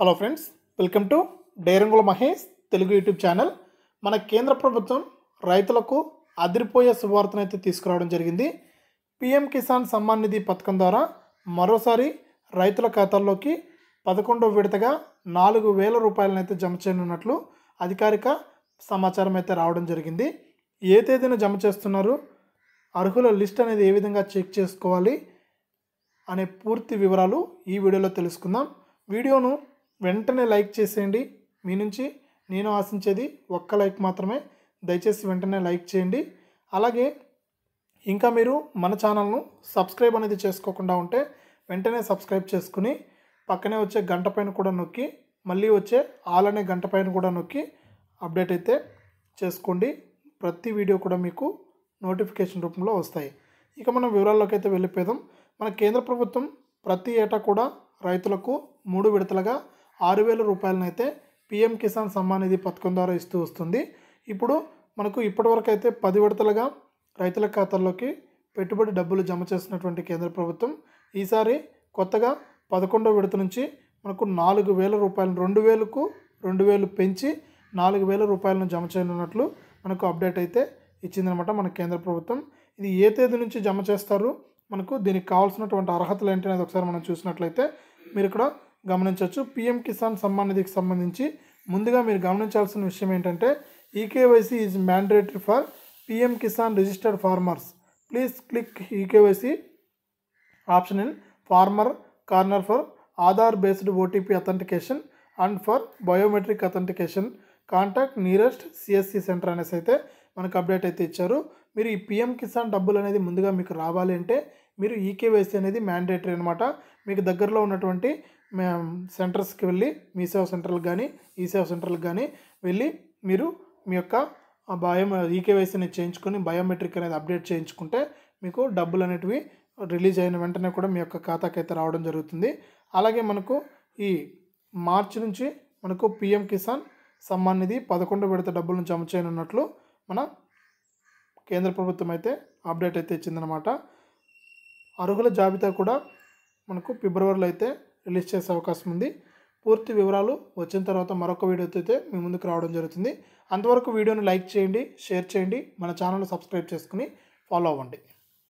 hello friends welcome to డైరంగుల Mahesh Telugu YouTube channel మన కేంద్ర ప్రభుత్వం రైతులకు అదిరిపోయే శుభవార్తను అయితే తీసుకురావడం జరిగింది పిఎం కిసాన్ సమ్మాన్ నిధి పథకం ద్వారా మరోసారి రైతుల ఖాతాల్లోకి పదకొండో విడతగా నాలుగు వేల రూపాయలను అయితే జమ చేయనున్నట్లు అధికారిక సమాచారం అయితే రావడం జరిగింది ఏ తేదీన జమ చేస్తున్నారు అర్హుల లిస్ట్ అనేది ఏ విధంగా చెక్ చేసుకోవాలి అనే పూర్తి వివరాలు ఈ వీడియోలో తెలుసుకుందాం వీడియోను వెంటనే లైక్ చేసేయండి మీ నుంచి నేను ఆశించేది ఒక్క లైక్ మాత్రమే దయచేసి వెంటనే లైక్ చేయండి అలాగే ఇంకా మీరు మన ఛానల్ను సబ్స్క్రైబ్ అనేది చేసుకోకుండా ఉంటే వెంటనే సబ్స్క్రైబ్ చేసుకుని పక్కనే వచ్చే గంట పైన కూడా నొక్కి మళ్ళీ వచ్చే ఆల్ అనే గంట పైన కూడా నొక్కి అప్డేట్ అయితే చేసుకోండి ప్రతి వీడియో కూడా మీకు నోటిఫికేషన్ రూపంలో వస్తాయి ఇక మనం వివరాల్లోకి అయితే వెళ్ళిపోదాం మన కేంద్ర ప్రభుత్వం ప్రతి ఏటా కూడా రైతులకు మూడు విడతలుగా ఆరు వేల రూపాయలనైతే పిఎం కిసాన్ సమ్మాన్ నిధి పథకం ద్వారా ఇస్తూ వస్తుంది ఇప్పుడు మనకు ఇప్పటివరకు అయితే పది విడతలుగా రైతుల ఖాతాల్లోకి పెట్టుబడి డబ్బులు జమ చేసినటువంటి కేంద్ర ప్రభుత్వం ఈసారి కొత్తగా పదకొండవ విడత నుంచి మనకు నాలుగు వేల రూపాయలు రెండు వేలకు రెండు వేలు పెంచి నాలుగు వేల రూపాయలను జమ చేయనున్నట్లు మనకు అప్డేట్ అయితే ఇచ్చిందనమాట మన కేంద్ర ప్రభుత్వం ఇది ఏ తేదీ నుంచి జమ చేస్తారు మనకు దీనికి కావాల్సినటువంటి అర్హతలు ఏంటి అనేది ఒకసారి మనం చూసినట్లయితే మీరు ఇక్కడ గమనించవచ్చు పిఎం కిసాన్ సమ్మాన్ నిధికి సంబంధించి ముందుగా మీరు గమనించాల్సిన విషయం ఏంటంటే eKYC is mandatory for PM Kisan registered farmers please click eKYC option in farmer corner for Aadhaar based OTP authentication and for biometric authentication contact nearest CSC centre అనేసి అయితే మనకు అప్డేట్ అయితే ఇచ్చారు మీరు ఈ పిఎం కిసాన్ డబ్బులు అనేది ముందుగా మీకు రావాలి అంటే మీరు ఈకేవైసీ అనేది మ్యాండేటరీ అనమాట మీకు దగ్గరలో ఉన్నటువంటి సెంటర్స్కి వెళ్ళి మీ సేవ సెంటర్లకు కానీ ఈ సేవ సెంటర్లకు కానీ వెళ్ళి మీరు మీ యొక్క బయో ఈకేవైసీని చేయించుకొని బయోమెట్రిక్ అనేది అప్డేట్ చేయించుకుంటే మీకు డబ్బులు అనేటివి రిలీజ్ అయిన వెంటనే కూడా మీ యొక్క ఖాతాకి అయితే రావడం జరుగుతుంది అలాగే మనకు ఈ మార్చి నుంచి మనకు పిఎం కిసాన్ సమ్మాన్ నిధి పదకొండు విడత డబ్బులను జమ చేయనున్నట్లు మన కేంద్ర ప్రభుత్వం అయితే అప్డేట్ అయితే ఇచ్చిందనమాట అర్హుల జాబితా కూడా మనకు ఫిబ్రవరిలో అయితే రిలీజ్ చేసే అవకాశం ఉంది పూర్తి వివరాలు వచ్చిన తర్వాత మరొక వీడియోతో అయితే మీ ముందుకు రావడం జరుగుతుంది అంతవరకు వీడియోని లైక్ చేయండి షేర్ చేయండి మన ఛానల్ సబ్స్క్రైబ్ చేసుకుని ఫాలో అవ్వండి